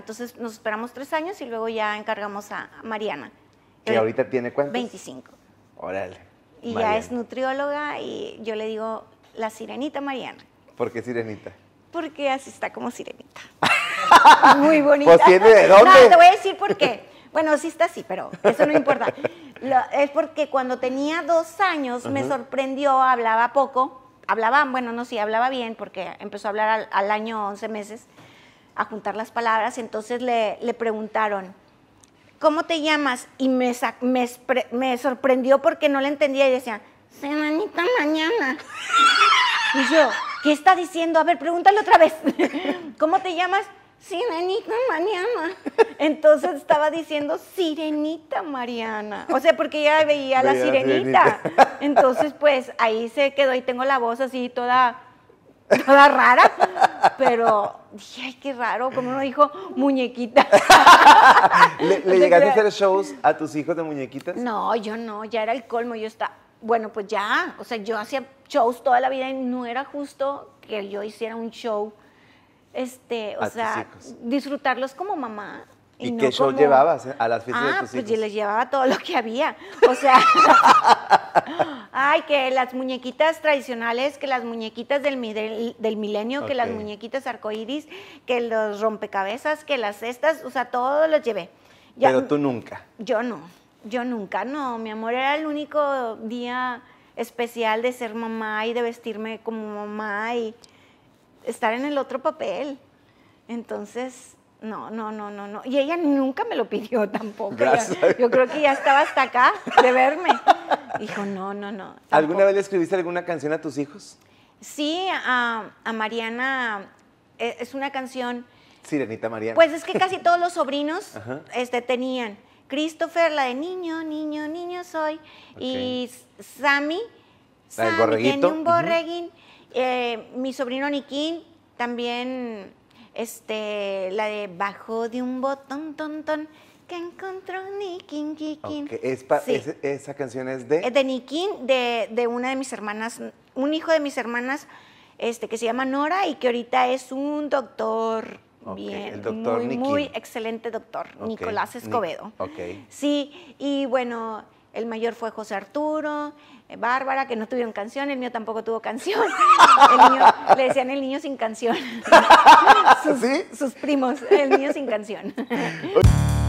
Entonces nos esperamos tres años y luego ya encargamos a Mariana. ¿Y ahorita tiene cuántos? 25. Órale. Y ya es nutrióloga y yo le digo la sirenita Mariana. ¿Por qué sirenita? Porque así está como sirenita. Muy pues bonita. Pues tiene de dónde. No, te voy a decir por qué. Bueno, sí está así, pero eso no importa. es porque cuando tenía dos años me sorprendió, hablaba poco, hablaba, bueno, no, sí, hablaba bien porque empezó a hablar al, al año 11 meses a juntar las palabras, entonces le, preguntaron, ¿cómo te llamas? Y me, me, sorprendió porque no le entendía y decía, Sirenita mañana. Y yo, ¿qué está diciendo? A ver, pregúntale otra vez. ¿Cómo te llamas? Sirenita mañana Entonces estaba diciendo Sirenita Mariana. O sea, porque ya veía, la sirenita. Entonces, pues ahí se quedó y tengo la voz así toda toda rara, pero dije, ay, qué raro, como uno dijo, muñequita. ¿Le, llegaste a hacer shows a tus hijos de muñequitas? No, yo no, ya era el colmo, yo estaba, bueno, pues ya, o sea, yo hacía shows toda la vida y no era justo que yo hiciera un show, este, o sea, disfrutarlos como mamá. ¿Y, qué show llevabas eh, a las fiestas de ah, tus hijos? pues yo les llevaba todo lo que había, o sea... que las muñequitas tradicionales, que las muñequitas del, milenio, que las muñequitas arcoíris, que los rompecabezas, que las cestas, o sea, todo los llevé. Pero tú nunca. Yo no, yo nunca, no. Mi amor era el único día especial de ser mamá y de vestirme como mamá y estar en el otro papel. Entonces, no, no, no, no, no. Y ella nunca me lo pidió tampoco. Yo, creo que ya estaba hasta acá de verme. Dijo, no, no, no. ¿Alguna vez le escribiste alguna canción a tus hijos? Sí, a, Mariana. E, es una canción. Sirenita Mariana. Pues es que casi todos los sobrinos este, tenían. Christopher, la de niño, niño, niño soy. Y Sammy, Sammy tiene un borreguín. Eh, mi sobrino Nikin también este, la de bajo de un botón, ton, ton, que encontró Nikin, Kikin. esa canción es de... Es de Nikin, de, una de mis hermanas, un hijo de mis hermanas, este, que se llama Nora y que ahorita es un doctor Bien, el doctor muy, muy, excelente doctor, Nicolás Escobedo. Ok. Sí, y bueno, el mayor fue José Arturo, eh, Bárbara, que no tuvieron canción, el mío tampoco tuvo canción. le decían el niño sin canción. Sus, sus primos, el niño sin canción.